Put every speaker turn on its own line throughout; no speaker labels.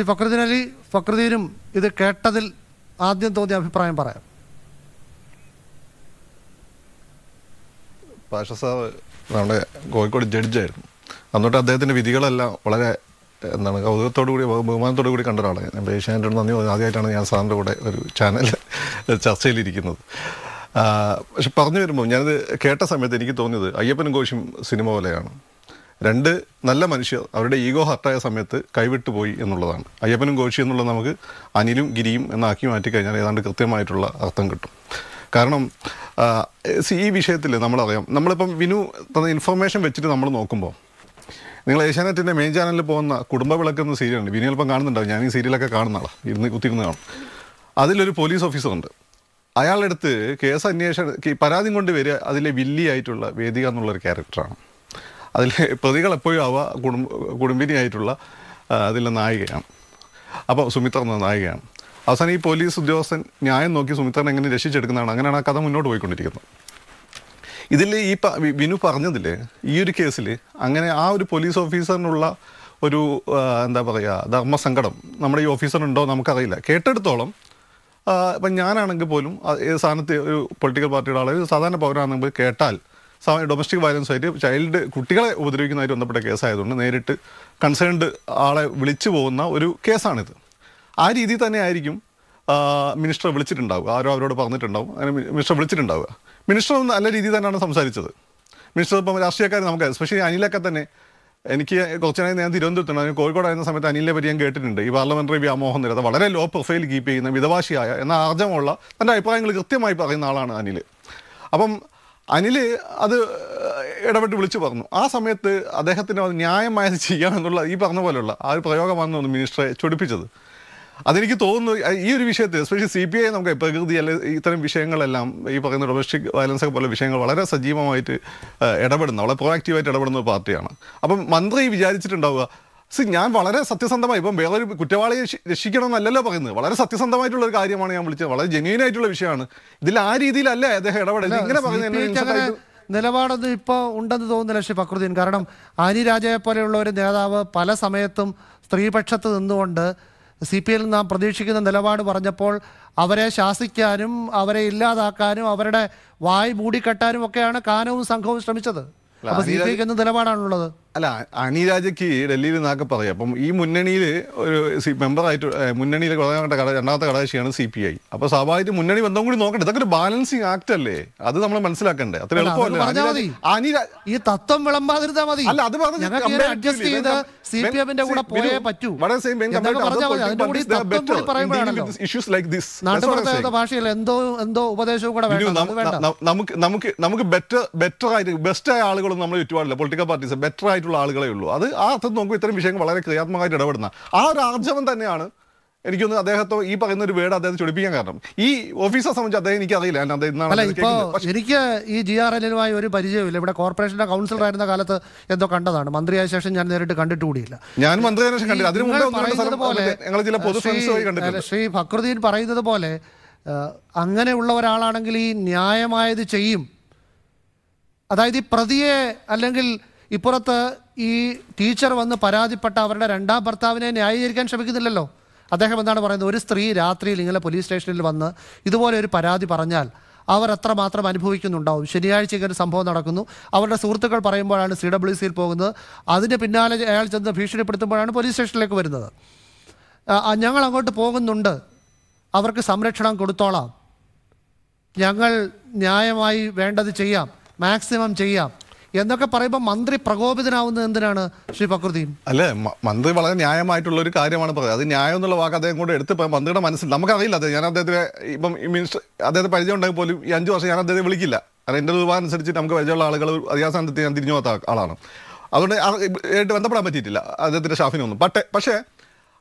ഈ ഫക്രുദ്ദീൻ അലി ഇത് കേട്ടതിൽ ആദ്യം തോന്നിയ അഭിപ്രായം പറയാം
പാഷ സാറ് നമ്മുടെ കോഴിക്കോട് ജഡ്ജായിരുന്നു അന്നോട്ട് അദ്ദേഹത്തിൻ്റെ വിധികളെല്ലാം വളരെ എന്താണ് കൗതുകത്തോടു കൂടി ബഹുമാനത്തോടു കൂടി കണ്ട ഒരാളാണ് ഞാൻ ഏഷ്യാനെറ്റോട് നന്ദി ആദ്യമായിട്ടാണ് ഞാൻ സാറിൻ്റെ കൂടെ ഒരു ചാനൽ ചർച്ചയിലിരിക്കുന്നത് പക്ഷെ പറഞ്ഞു വരുമ്പോൾ ഞാനത് കേട്ട സമയത്ത് എനിക്ക് തോന്നിയത് അയ്യപ്പനും കോശും സിനിമ പോലെയാണ് രണ്ട് നല്ല മനുഷ്യർ അവരുടെ ഈഗോ ഹർട്ടായ സമയത്ത് കൈവിട്ടു പോയി എന്നുള്ളതാണ് അയ്യപ്പനും ഘോഷി എന്നുള്ളത് നമുക്ക് അനിലും ഗിരിയും എന്നാക്കി മാറ്റിക്കഴിഞ്ഞാൽ ഏതാണ്ട് കൃത്യമായിട്ടുള്ള അർത്ഥം കിട്ടും കാരണം സി ഈ വിഷയത്തിൽ നമ്മളറിയാം നമ്മളിപ്പം വിനു തന്ന ഇൻഫർമേഷൻ വെച്ചിട്ട് നമ്മൾ നോക്കുമ്പോൾ നിങ്ങൾ ഏഷ്യാനെറ്റിൻ്റെ മെയിൻ ചാനലിൽ പോകുന്ന കുടുംബ വിളക്ക് എന്ന സീരിയലുണ്ട് വിനു ചിലപ്പം കാണുന്നുണ്ടാവും ഞാൻ ഈ സീരിയലൊക്കെ കാണുന്നതാണ് ഇരുന്ന് കുത്തിരുന്ന് കാണും അതിലൊരു പോലീസ് ഓഫീസറുണ്ട് അയാളുടെ അടുത്ത് കേസ് അന്വേഷണം പരാതി കൊണ്ട് വരിക അതിലെ വില്ലി ആയിട്ടുള്ള വേദിക എന്നുള്ളൊരു ക്യാരക്ടറാണ് അതിൽ പ്രതികൾ എപ്പോഴും അവ കുടുംബ കുടുംബിനിയായിട്ടുള്ള അതിലെ നായികയാണ് അപ്പോൾ സുമിത്ര എന്ന നായികയാണ് അവസാനം ഈ പോലീസ് ഉദ്യോഗസ്ഥൻ ന്യായം നോക്കി സുമിത്രനെ എങ്ങനെ രക്ഷിച്ചെടുക്കുന്നതാണ് അങ്ങനെയാണ് ആ കഥ മുന്നോട്ട് പോയിക്കൊണ്ടിരിക്കുന്നത് ഇതിൽ ഈ വിനു പറഞ്ഞതില്ലേ ഈ ഒരു കേസിൽ അങ്ങനെ ആ ഒരു പോലീസ് ഓഫീസറിനുള്ള ഒരു എന്താ പറയുക ധർമ്മസങ്കടം നമ്മുടെ ഈ ഓഫീസറുണ്ടോ നമുക്കറിയില്ല കേട്ടെടുത്തോളം ഇപ്പം ഞാനാണെങ്കിൽ പോലും ഏത് സ്ഥാനത്ത് ഒരു പൊളിറ്റിക്കൽ പാർട്ടിയുടെ ആളെ സാധാരണ പൗരനാണെങ്കിൽ കേട്ടാൽ ഡൊമസ്റ്റിക് വയലൻസ് ആയിട്ട് ചൈൽഡ് കുട്ടികളെ ഉപദ്രവിക്കുന്നതായിട്ട് ബന്ധപ്പെട്ട കേസായതുകൊണ്ട് നേരിട്ട് കൺസേൺഡ് ആളെ വിളിച്ചു പോകുന്ന ഒരു കേസാണിത് ആ രീതിയിൽ തന്നെ ആയിരിക്കും മിനിസ്റ്റർ വിളിച്ചിട്ടുണ്ടാവുക ആരോ അവരോട് പറഞ്ഞിട്ടുണ്ടാവും അങ്ങനെ മിനിസ്റ്റർ വിളിച്ചിട്ടുണ്ടാവുക മിനിസ്റ്റർ നല്ല രീതിയിൽ തന്നെയാണ് സംസാരിച്ചത് മിനിസ്റ്റർ ഇപ്പം രാഷ്ട്രീയക്കാർ നമുക്ക് സ്പെഷ്യലി അനിലൊക്കെ തന്നെ എനിക്ക് കുറച്ച് നേരം ഞാൻ തിരുവനന്തപുരത്തുണ്ട് അതിന് കോഴിക്കോടായിരുന്ന സമയത്ത് അനിലിനെ പറ്റി ഞാൻ കേട്ടിട്ടുണ്ട് ഈ പാർലമെന്ററി വ്യാമോഹം നിരത വളരെ ലോ പ്രൊഫൈൽ കീപ്പ് ചെയ്യുന്ന വിധവാശിയായ എന്ന ആർജമുള്ള തൻ്റെ അഭിപ്രായങ്ങൾ കൃത്യമായി പറയുന്ന ആളാണ് അനിൽ അപ്പം അനിൽ അത് ഇടപെട്ട് വിളിച്ചു പറഞ്ഞു ആ സമയത്ത് അദ്ദേഹത്തിന് അത് ന്യായമായത് ചെയ്യാമെന്നുള്ള ഈ പറഞ്ഞ പോലെയുള്ള ആ ഒരു പ്രയോഗമാണെന്ന് തോന്നുന്നു മിനിസ്റ്ററെ ചൊടിപ്പിച്ചത് അതെനിക്ക് തോന്നുന്നു ഈ ഒരു വിഷയത്തിൽ എസ്പെഷ്യലി സി പി ഐ നമുക്ക് പ്രകൃതി അല്ലെ ഇത്തരം വിഷയങ്ങളെല്ലാം ഈ പറയുന്ന ഡൊമസ്റ്റിക് വയലൻസ് ഒക്കെ പോലെ വിഷയങ്ങൾ വളരെ സജീവമായിട്ട് ഇടപെടുന്ന വളരെ പ്രോക്റ്റീവായിട്ട് ഇടപെടുന്ന ഒരു പാർട്ടിയാണ് അപ്പം മന്ത്രി വിചാരിച്ചിട്ടുണ്ടാവുക സി ഞാൻ വളരെ സത്യസന്ധമായി ഇപ്പം വേറൊരു കുറ്റവാളിയെ രക്ഷിക്കണമെന്നല്ലല്ലോ പറയുന്നത് വളരെ സത്യസന്ധമായിട്ടുള്ള ഒരു കാര്യമാണ് ഞാൻ വിളിച്ചത് വളരെ ജെന്യൂൻ ആയിട്ടുള്ള വിഷയമാണ് ഇതിൽ ആ രീതിയിലല്ലേ അദ്ദേഹം ഇടപെടൽ ഇങ്ങനെ പറയുന്നത്
നിലപാടൊന്നും ഇപ്പോൾ ഉണ്ടെന്ന് തോന്നുന്നില്ല ശ്രീ ഫക്രുദ്ദീൻ കാരണം ആനി രാജയെ പോലെയുള്ള ഒരു നേതാവ് പല സമയത്തും സ്ത്രീപക്ഷത്ത് നിന്നുകൊണ്ട് സി പി എല്ലിൽ നാം പ്രതീക്ഷിക്കുന്ന നിലപാട് പറഞ്ഞപ്പോൾ അവരെ ശാസിക്കാനും അവരെ ഇല്ലാതാക്കാനും അവരുടെ വായ് മൂടിക്കെട്ടാനും ഒക്കെയാണ് കാനവും സംഘവും ശ്രമിച്ചത് അപ്പൊ സി പി ഐക്ക് എന്ത് നിലപാടാണുള്ളത്
അല്ല അനിരാജയ്ക്ക് ഡൽഹിയിൽ നിന്നൊക്കെ പറയാം അപ്പം ഈ മുന്നണിയിൽ ഒരു സി മെമ്പറായിട്ട് മുന്നണിയിലെ പ്രധാനപ്പെട്ട കട രണ്ടാമത്തെ ഘടകകക്ഷിയാണ് സി പി ഐ അപ്പോൾ സ്വാഭാവികമായിട്ട് മുന്നണി ബന്ധം കൂടി നോക്കണ്ടേ ഇതൊക്കെ ഒരു ബാലൻസിങ് ആക്ട് അല്ലേ അത് നമ്മൾ മനസ്സിലാക്കണ്ടേ അത്ര എളുപ്പമല്ല
ഈ തത്വം വിളമ്പാതിരുന്നാ മതി അല്ല അത്
നമുക്ക് നമുക്ക് നമുക്ക് ബെറ്റർ ബെറ്റർ ആയിട്ട് ബെസ്റ്റ് ആയ ആളുകളൊന്നും നമ്മൾ ചുറ്റുപാടില്ല പൊളിറ്റിക്കൽ പാർട്ടീസ് ബെറ്റർ ആയിട്ട് ആയിട്ടുള്ള ആളുകളെ ഉള്ളൂ അത് ആ അർത്ഥത്തിൽ നോക്കുമ്പോൾ ഇത്തരം വിഷയങ്ങൾ വളരെ ക്രിയാത്മകമായിട്ട് ഇടപെടുന്ന ആ ഒരു ആർജവം തന്നെയാണ് എനിക്കൊന്ന് അദ്ദേഹത്തോ ഈ പറയുന്ന ഒരു വേർഡ് അദ്ദേഹം ചൊടിപ്പിക്കാൻ കാരണം ഈ ഓഫീസർ സംബന്ധിച്ച് അദ്ദേഹം എനിക്ക് അറിയില്ല
എനിക്ക് ഈ ജി ആർ എല്ലുമായി ഒരു പരിചയമില്ല ഇവിടെ കോർപ്പറേഷന്റെ കൗൺസിലർ ആയിരുന്ന കാലത്ത് എന്തോ കണ്ടതാണ് മന്ത്രിയായ ശേഷം ഞാൻ നേരിട്ട് കണ്ടിട്ടുകൂടിയില്ല
ഞാൻ മന്ത്രിയായ ശേഷം അതിനു ശ്രീ
ഭക്രുദ്ദീൻ പറയുന്നത് പോലെ അങ്ങനെയുള്ള ഒരാളാണെങ്കിൽ ഈ ന്യായമായത് ചെയ്യും അതായത് ഈ പ്രതിയെ അല്ലെങ്കിൽ ഇപ്പുറത്ത് ഈ ടീച്ചർ വന്ന് പരാതിപ്പെട്ട അവരുടെ രണ്ടാം ഭർത്താവിനെ ന്യായീകരിക്കാൻ ശ്രമിക്കുന്നില്ലല്ലോ അദ്ദേഹം എന്താണ് പറയുന്നത് ഒരു സ്ത്രീ രാത്രിയിൽ ഇങ്ങനെ പോലീസ് സ്റ്റേഷനിൽ വന്ന് ഇതുപോലെ ഒരു പരാതി പറഞ്ഞാൽ അവർ എത്രമാത്രം അനുഭവിക്കുന്നുണ്ടാവും ശനിയാഴ്ച ഇങ്ങനെ സംഭവം നടക്കുന്നു അവരുടെ സുഹൃത്തുക്കൾ പറയുമ്പോഴാണ് സി ഡബ്ല്യു സിയിൽ പോകുന്നത് അതിൻ്റെ പിന്നാലെ അയാൾ ചെന്ന് ഭീഷണിപ്പെടുത്തുമ്പോഴാണ് പോലീസ് സ്റ്റേഷനിലേക്ക് വരുന്നത് ഞങ്ങൾ അങ്ങോട്ട് പോകുന്നുണ്ട് അവർക്ക് സംരക്ഷണം കൊടുത്തോളാം ഞങ്ങൾ ന്യായമായി വേണ്ടത് ചെയ്യാം മാക്സിമം ചെയ്യാം എന്നൊക്കെ പറയുമ്പോൾ മന്ത്രി പ്രകോപിതനാവുന്നത് എന്തിനാണ് ശ്രീ ഫക്രുദ്ദീൻ
അല്ലേ മന്ത്രി വളരെ ന്യായമായിട്ടുള്ള ഒരു കാര്യമാണ് പറയുന്നത് അത് ന്യായം എന്നുള്ള വാക്ക് അദ്ദേഹം കൂടെ എടുത്ത് മന്ത്രിയുടെ മനസ്സിൽ നമുക്കറിയില്ല അത് ഞാൻ അദ്ദേഹത്തെ ഇപ്പം മിനിസ്റ്റർ അദ്ദേഹത്തെ പരിചയം ഉണ്ടെങ്കിൽ പോലും ഈ അഞ്ച് വർഷം ഞാൻ അദ്ദേഹത്തെ വിളിക്കില്ല കാരണം എൻ്റെ രൂപ അനുസരിച്ച് നമുക്ക് പരിചയമുള്ള ആളുകൾ അധികാരസ്ഥാനത്ത് ഞാൻ തിരിഞ്ഞു പോകാത്ത ആളാണ് അതുകൊണ്ട് ആയിട്ട് ബന്ധപ്പെടാൻ പറ്റിയിട്ടില്ല അദ്ദേഹത്തിൻ്റെ ഷാഫിനൊന്നും പക്ഷേ പക്ഷേ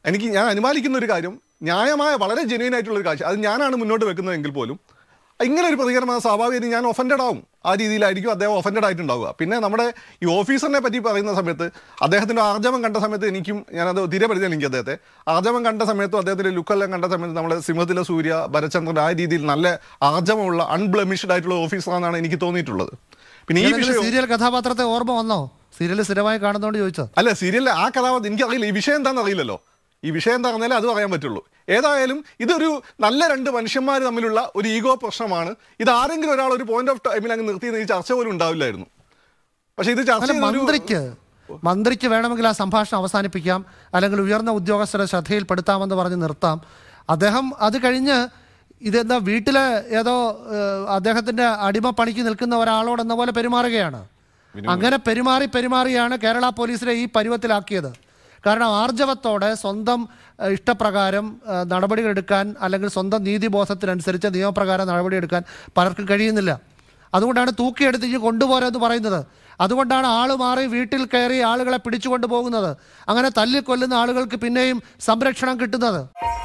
എനിക്ക് ഞാൻ അനുമാനിക്കുന്ന ഒരു കാര്യം ന്യായമായ വളരെ ജെന്യൂൻ ആയിട്ടുള്ള ഒരു കാഴ്ച അത് ഞാനാണ് മുന്നോട്ട് വെക്കുന്നതെങ്കിൽ പോലും ഇങ്ങനെ ഒരു പ്രതികരണം സ്വാഭാവികം ഞാൻ ഒഫൻഡഡ് ആവും ആ രീതിയിലായിരിക്കും അദ്ദേഹം ഒഫൻഡഡ് ആയിട്ടുണ്ടാവുക പിന്നെ നമ്മുടെ ഈ ഓഫീസറിനെ പറ്റി പറയുന്ന സമയത്ത് അദ്ദേഹത്തിൻ്റെ ആർജവം കണ്ട സമയത്ത് എനിക്കും ഞാനത് തിരെ പരിചയം എനിക്ക് അദ്ദേഹത്തെ ആർജവം കണ്ട സമയത്തും അദ്ദേഹത്തിൻ്റെ ലുക്കെല്ലാം കണ്ട സമയത്ത് നമ്മുടെ സിംഹത്തിലെ സൂര്യ ഭരചന്ദ്രൻ ആ രീതിയിൽ നല്ല ആർജവമുള്ള അൺബ്ലമിഷ്ഡ് ആയിട്ടുള്ള ഓഫീസറാണെന്നാണ് എനിക്ക് തോന്നിയിട്ടുള്ളത് പിന്നെ ഈ വിഷയം
സീരിയൽ കഥാപാത്രത്തെ ഓർമ്മ വന്നോ
സീരിയൽ സ്ഥിരമായി കാണുന്നതുകൊണ്ട് ചോദിച്ചോ അല്ല സീരിയലിൽ ആ കഥാപാത്രം എനിക്കറിയില്ല ഈ വിഷയം എന്താണെന്ന് അറിയില്ലല്ലോ ഈ വിഷയം എന്താണെന്നാലേ അത് പറയാൻ പറ്റുള്ളൂ ഏതായാലും ഇതൊരു നല്ല രണ്ട് മനുഷ്യന്മാർ തമ്മിലുള്ള ഒരു ഈഗോ പ്രശ്നമാണ് ഇത് ആരെങ്കിലും ഒരാൾ ഒരു പോയിന്റ് ഓഫ് ടൈമിൽ അങ്ങ് നിർത്തി ഈ ചർച്ച പോലും ഉണ്ടാവില്ലായിരുന്നു പക്ഷെ ഇത് ചർച്ച മന്ത്രിക്ക്
മന്ത്രിക്ക് വേണമെങ്കിൽ ആ സംഭാഷണം അവസാനിപ്പിക്കാം അല്ലെങ്കിൽ ഉയർന്ന ഉദ്യോഗസ്ഥരെ ശ്രദ്ധയിൽപ്പെടുത്താമെന്ന് പറഞ്ഞ് നിർത്താം അദ്ദേഹം അത് കഴിഞ്ഞ് ഇതെന്താ വീട്ടിലെ ഏതോ അദ്ദേഹത്തിന്റെ അടിമ പണിക്ക് നിൽക്കുന്ന ഒരാളോട് എന്ന പോലെ പെരുമാറുകയാണ് അങ്ങനെ പെരുമാറി പെരുമാറിയാണ് കേരള പോലീസിനെ ഈ പരുവത്തിലാക്കിയത് കാരണം ആർജവത്തോടെ സ്വന്തം ഇഷ്ടപ്രകാരം നടപടികളെടുക്കാൻ അല്ലെങ്കിൽ സ്വന്തം നീതിബോധത്തിനനുസരിച്ച് നിയമപ്രകാരം നടപടിയെടുക്കാൻ പലർക്കും കഴിയുന്നില്ല അതുകൊണ്ടാണ് തൂക്കിയെടുത്ത് ഇനി കൊണ്ടുപോരെന്ന് പറയുന്നത് അതുകൊണ്ടാണ് ആൾ മാറി വീട്ടിൽ കയറി ആളുകളെ പിടിച്ചുകൊണ്ട് പോകുന്നത് അങ്ങനെ തല്ലിക്കൊല്ലുന്ന ആളുകൾക്ക് പിന്നെയും സംരക്ഷണം കിട്ടുന്നത്